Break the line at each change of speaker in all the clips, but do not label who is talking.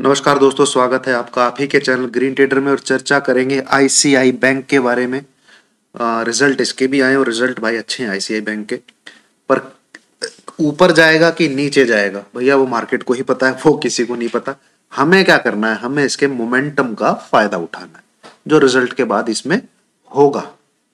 नमस्कार दोस्तों स्वागत है आपका आप ही के चैनल ग्रीन ट्रेडर में और चर्चा करेंगे आईसीआई बैंक के बारे में आ, रिजल्ट इसके भी आए और रिजल्ट भाई अच्छे हैं आईसीआई बैंक के पर ऊपर जाएगा कि नीचे जाएगा भैया वो मार्केट को ही पता है वो किसी को नहीं पता हमें क्या करना है हमें इसके मोमेंटम का फायदा उठाना है जो रिजल्ट के बाद इसमें होगा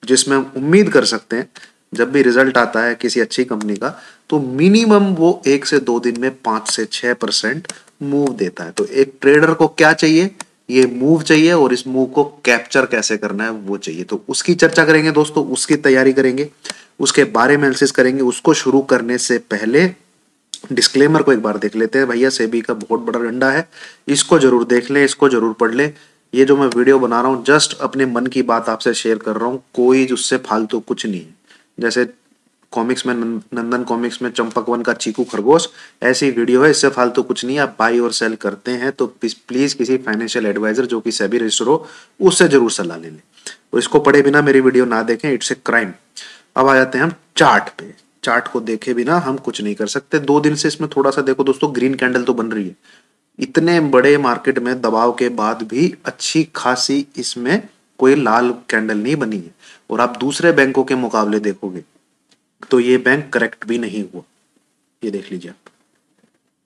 जिसमें हम उम्मीद कर सकते हैं जब भी रिजल्ट आता है किसी अच्छी कंपनी का तो मिनिमम वो एक से दो दिन में पांच से छह परसेंट मूव देता है तो एक ट्रेडर को क्या चाहिए ये मूव चाहिए और इस मूव को कैप्चर कैसे करना है वो चाहिए तो उसकी चर्चा करेंगे दोस्तों उसकी तैयारी करेंगे उसके बारे में एनालिसिस करेंगे उसको शुरू करने से पहले डिस्क्लेमर को एक बार देख लेते हैं भैया सेबी का बहुत बड़ा डंडा है इसको जरूर देख लें इसको जरूर पढ़ लें ये जो मैं वीडियो बना रहा हूँ जस्ट अपने मन की बात आपसे शेयर कर रहा हूँ कोई उससे फालतू कुछ नहीं है जैसे कॉमिक्स में नंदन कॉमिक्स में चंपक वन का चीकू खरगोश ऐसी वीडियो है इससे फालतू तो कुछ नहीं आप बाई और सेल करते हैं तो प्लीज़ किसी फाइनेंशियल एडवाइजर जो कि सभी रजिस्टर हो उससे जरूर सलाह ले लें और तो इसको पढ़े बिना मेरी वीडियो ना देखें इट्स ए क्राइम अब आ जाते हैं हम चार्ट पे चार्ट को देखे बिना हम कुछ नहीं कर सकते दो दिन से इसमें थोड़ा सा देखो दोस्तों ग्रीन कैंडल तो बन रही है इतने बड़े मार्केट में दबाव के बाद भी अच्छी खासी इसमें कोई लाल कैंडल नहीं बनी है और आप दूसरे बैंकों के मुकाबले देखोगे तो ये बैंक करेक्ट भी नहीं हुआ ये देख लीजिए आप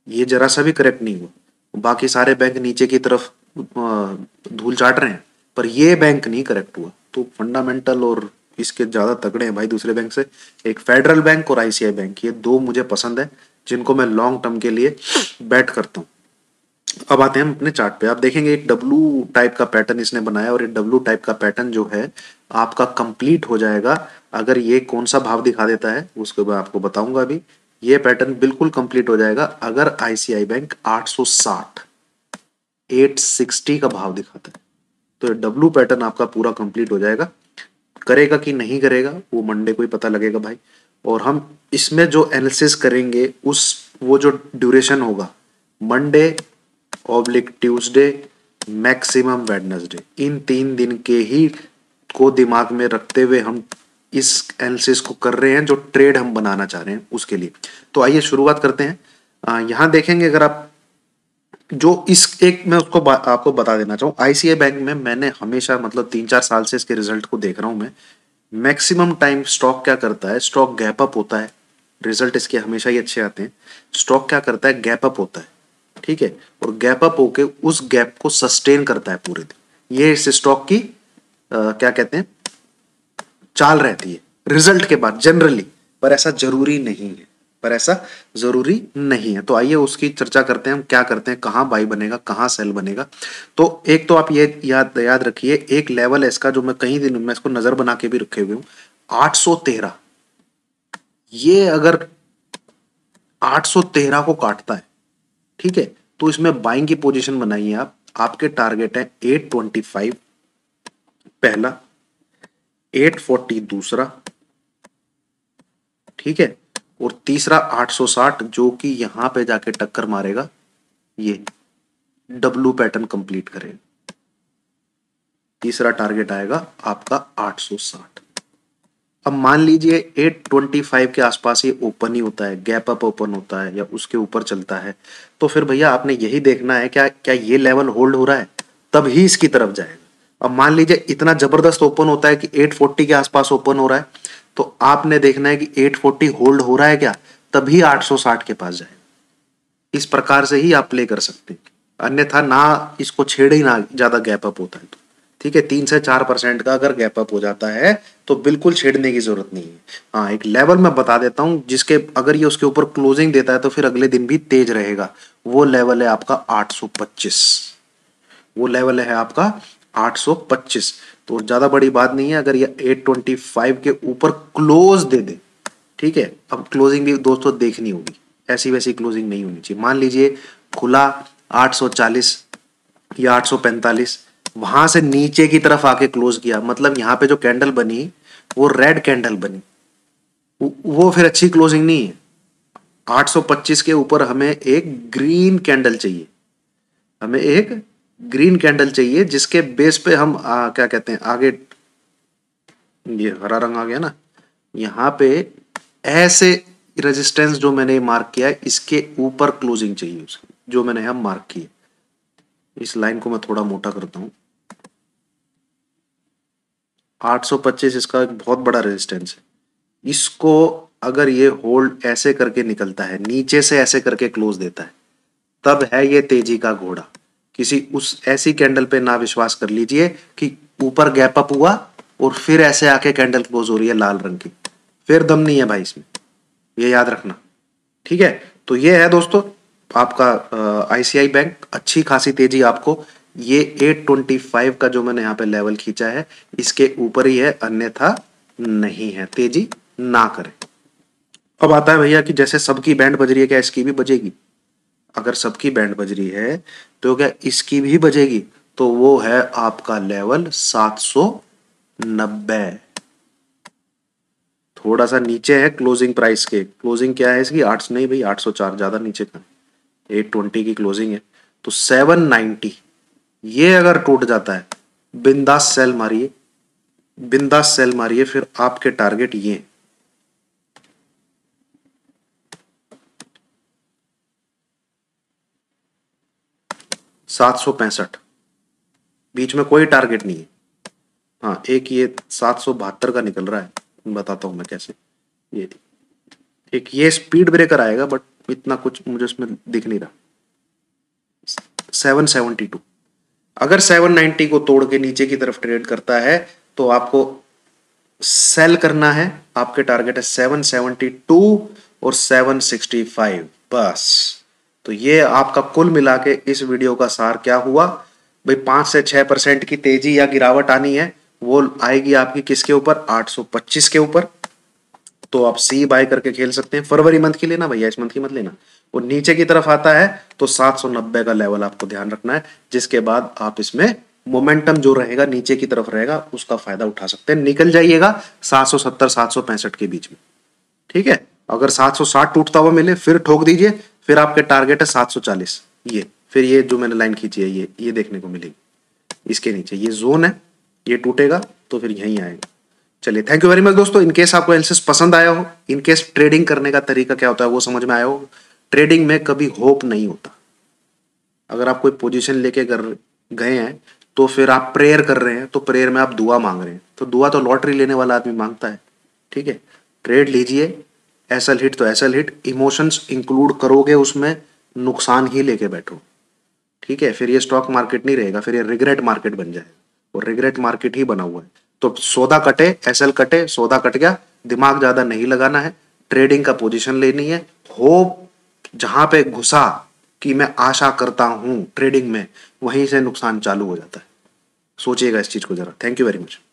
ये जरा सा भी करेक्ट नहीं हुआ बाकी सारे बैंक नीचे की तरफ धूल चाट रहे हैं पर ये बैंक नहीं करेक्ट हुआ तो फंडामेंटल और इसके ज़्यादा तगड़े हैं भाई दूसरे बैंक से एक फेडरल बैंक और आईसीआई बैंक ये दो मुझे पसंद है जिनको मैं लॉन्ग टर्म के लिए बैट करता हूँ अब आते हैं अपने चार्ट पे आप देखेंगे एक डब्लू टाइप का पैटर्न इसने बनाया और एक डब्लू टाइप का पैटर्न जो है आपका कंप्लीट हो जाएगा अगर ये कौन सा भाव दिखा देता है उसको मैं आपको बताऊंगा अभी ये पैटर्न बिल्कुल कंप्लीट हो जाएगा अगर आईसीआई बैंक 860 860 का भाव दिखाता है तो डब्लू पैटर्न आपका पूरा कंप्लीट हो जाएगा करेगा कि नहीं करेगा वो मंडे को ही पता लगेगा भाई और हम इसमें जो एनालिसिस करेंगे उस वो जो ड्यूरेशन होगा Monday oblique Tuesday maximum Wednesday इन तीन दिन के ही को दिमाग में रखते हुए हम इस एनालिसिस को कर रहे हैं जो ट्रेड हम बनाना चाह रहे हैं उसके लिए तो आइए शुरुआत करते हैं यहां देखेंगे अगर आप जो इस एक मैं उसको बा, आपको बता देना चाहूँ आईसीआई बैंक में मैंने हमेशा मतलब तीन चार साल से इसके रिजल्ट को देख रहा हूं मैं मैक्सिमम टाइम स्टॉक क्या करता है स्टॉक गैप अप होता है रिजल्ट इसके हमेशा ही अच्छे आते हैं स्टॉक क्या करता है गैप अप होता है ठीक है और गैप अप होके उस गैप को सस्टेन करता है पूरे दिन ये इस स्टॉक की आ, क्या कहते हैं चाल रहती है रिजल्ट के बाद जनरली पर ऐसा जरूरी नहीं है पर ऐसा जरूरी नहीं है तो आइए उसकी चर्चा करते हैं हम क्या करते हैं कहाँ बाई बनेगा कहाँ सेल बनेगा तो एक तो आप ये याद याद रखिए एक लेवल है इसका जो मैं कई दिन में इसको नजर बना के भी रखे हुए हूँ 813 ये अगर 813 को काटता है ठीक है तो इसमें बाइंग की पोजीशन बनाइए आप आपके टारगेट है 825 पहला 840 दूसरा ठीक है और तीसरा 860 जो कि यहां पे जाके टक्कर मारेगा ये डब्लू पैटर्न कंप्लीट करेगा तीसरा टारगेट आएगा आपका 860 अब मान लीजिए 825 के आसपास ये ओपन ही होता है गैप अप ओपन होता है या उसके ऊपर चलता है तो फिर भैया आपने यही देखना है क्या क्या ये लेवल होल्ड हो रहा है तब ही इसकी तरफ जाएगा अब मान लीजिए इतना जबरदस्त ओपन होता है कि 840 के आसपास ओपन हो रहा है तो आपने देखना है कि 840 होल्ड हो रहा है क्या तभी 860 के पास जाए इस प्रकार से ही आप प्ले कर सकते हैं अन्यथा ना इसको छेड़े ही ना ज्यादा गैप अप होता है तो ठीक है तीन से चार परसेंट का अगर गैप अप हो जाता है तो बिल्कुल छेड़ने की जरूरत नहीं है हाँ एक लेवल मैं बता देता हूं जिसके अगर ये उसके ऊपर क्लोजिंग देता है तो फिर अगले दिन भी तेज रहेगा वो लेवल है आपका आठ वो लेवल है आपका 825 तो ज़्यादा बड़ी बात नहीं है अगर ये 825 के ऊपर क्लोज दे दे ठीक है अब क्लोजिंग भी दोस्तों देखनी होगी ऐसी वैसी क्लोजिंग नहीं होनी चाहिए मान लीजिए खुला 840 या 845 वहां से नीचे की तरफ आके क्लोज किया मतलब यहाँ पे जो कैंडल बनी वो रेड कैंडल बनी वो फिर अच्छी क्लोजिंग नहीं है 825 के ऊपर हमें एक ग्रीन कैंडल चाहिए हमें एक ग्रीन कैंडल चाहिए जिसके बेस पे हम आ, क्या कहते हैं आगे ये हरा रंग आ गया ना यहाँ पे ऐसे रेजिस्टेंस जो मैंने मार्क किया है इसके ऊपर क्लोजिंग चाहिए उसकी जो मैंने यहां मार्क की इस लाइन को मैं थोड़ा मोटा करता हूं 825 इसका एक बहुत बड़ा रेजिस्टेंस है इसको अगर ये होल्ड ऐसे करके निकलता है नीचे से ऐसे करके क्लोज देता है तब है ये तेजी का घोड़ा किसी उस ऐसी कैंडल पे ना विश्वास कर लीजिए कि ऊपर गैप अप हुआ और फिर ऐसे आके कैंडल क्लोज हो रही है लाल रंग की फिर दम नहीं है भाई इसमें ये याद रखना ठीक है तो ये है दोस्तों आपका आईसीआई बैंक अच्छी खासी तेजी आपको ये 825 का जो मैंने यहाँ पे लेवल खींचा है इसके ऊपर ही है अन्यथा नहीं है तेजी ना करें अब आता है भैया कि जैसे सबकी बैंड बज रही है क्या इसकी भी बजेगी अगर सबकी बैंड बज रही है तो क्या इसकी भी बजेगी तो वो है आपका लेवल 790 थोड़ा सा नीचे है क्लोजिंग प्राइस के क्लोजिंग क्या है इसकी आठ नहीं भाई 804 ज्यादा नीचे का 820 की क्लोजिंग है तो 790 ये अगर टूट जाता है बिंदास सेल मारिए बिंदास सेल मारिए फिर आपके टारगेट ये हैं सात सौ पैंसठ बीच में कोई टारगेट नहीं है हाँ एक ये सात सौ बहत्तर का निकल रहा है बताता हूँ मैं कैसे ये एक ये स्पीड ब्रेकर आएगा बट इतना कुछ मुझे उसमें दिख नहीं रहा सेवन सेवनटी टू अगर सेवन नाइन्टी को तोड़ के नीचे की तरफ ट्रेड करता है तो आपको सेल करना है आपके टारगेट है सेवन सेवनटी टू और सेवन सिक्सटी फाइव बस तो ये आपका कुल मिला के इस वीडियो का सार क्या हुआ भाई पांच से छह परसेंट की तेजी या गिरावट आनी है वो आएगी आपकी किसके ऊपर 825 के ऊपर तो आप सी बाय करके खेल सकते हैं फरवरी मंथ की लेना भैया इस मंथ की मत लेना वो नीचे की तरफ आता है तो 790 का लेवल आपको ध्यान रखना है जिसके बाद आप इसमें मोमेंटम जो रहेगा नीचे की तरफ रहेगा उसका फायदा उठा सकते हैं निकल जाइएगा 770 765 के बीच में ठीक है अगर 760 टूटता हुआ मिले फिर ठोक दीजिए फिर आपके टारगेट है 740 ये फिर ये जो मैंने लाइन खींची है ये ये देखने को मिलेगी इसके नीचे ये जोन है ये टूटेगा तो फिर यहीं आएगा चलिए थैंक यू वेरी मच दोस्तों इनकेस आपको एनसेस पसंद आया हो इनकेस ट्रेडिंग करने का तरीका क्या होता है वो समझ में आया हो ट्रेडिंग में कभी होप नहीं होता अगर आप कोई पोजिशन लेके कर गए हैं तो फिर आप प्रेयर कर रहे हैं तो प्रेयर में आप दुआ मांग रहे हैं तो दुआ तो लॉटरी लेने वाला आदमी मांगता है ठीक है ट्रेड लीजिए एसल हिट तो एसल हिट इमोशंस इंक्लूड करोगे उसमें नुकसान ही लेके बैठो ठीक है फिर ये स्टॉक मार्केट नहीं रहेगा फिर ये रिग्रेट मार्केट बन जाए और रिग्रेट मार्केट ही बना हुआ है तो सौदा कटे एसल कटे सौदा कट गया दिमाग ज्यादा नहीं लगाना है ट्रेडिंग का पोजिशन लेनी है होप जहां पे घुसा कि मैं आशा करता हूं ट्रेडिंग में वहीं से नुकसान चालू हो जाता है सोचिएगा इस चीज को जरा थैंक यू वेरी मच